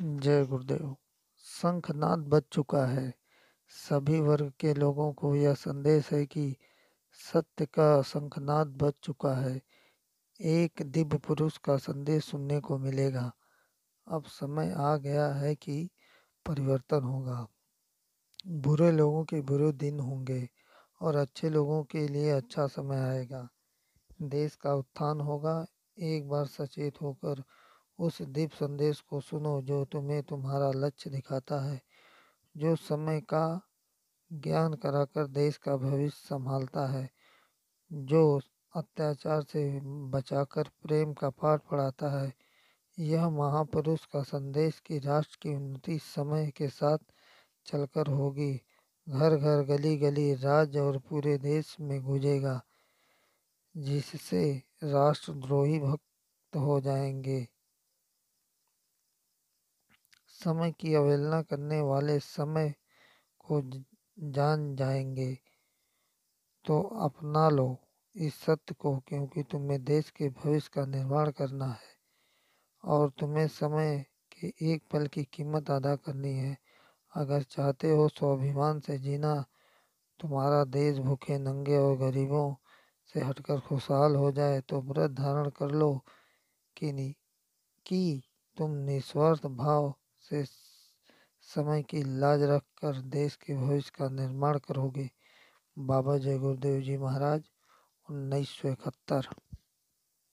जय गुरुदेव शंखनाद बच चुका है सभी वर्ग के लोगों को यह संदेश है कि सत्य का शंखनाद बच चुका है एक दिव्य पुरुष का संदेश सुनने को मिलेगा अब समय आ गया है कि परिवर्तन होगा बुरे लोगों के बुरे दिन होंगे और अच्छे लोगों के लिए अच्छा समय आएगा देश का उत्थान होगा एक बार सचेत होकर उस दीप संदेश को सुनो जो तुम्हें तुम्हारा लक्ष्य दिखाता है जो समय का ज्ञान कराकर देश का भविष्य संभालता है जो अत्याचार से बचाकर प्रेम का पाठ पढ़ाता है यह महापुरुष का संदेश कि राष्ट्र की उन्नति समय के साथ चलकर होगी घर घर गली गली राज्य और पूरे देश में गुजेगा जिससे राष्ट्रद्रोही भक्त हो जाएंगे समय की अवहेलना करने वाले समय को जान जाएंगे तो अपना लो इस सत्य को क्योंकि तुम्हें देश के भविष्य का निर्माण करना है और तुम्हें समय के एक पल की कीमत अदा करनी है अगर चाहते हो स्वाभिमान से जीना तुम्हारा देश भूखे नंगे और गरीबों से हटकर खुशहाल हो जाए तो व्रत धारण कर लो कि नहीं कि तुम निस्वार्थ भाव से समय की लाज रख कर देश के भविष्य का निर्माण करोगे बाबा जय गुरुदेव जी महाराज उन्नीस सौ इकहत्तर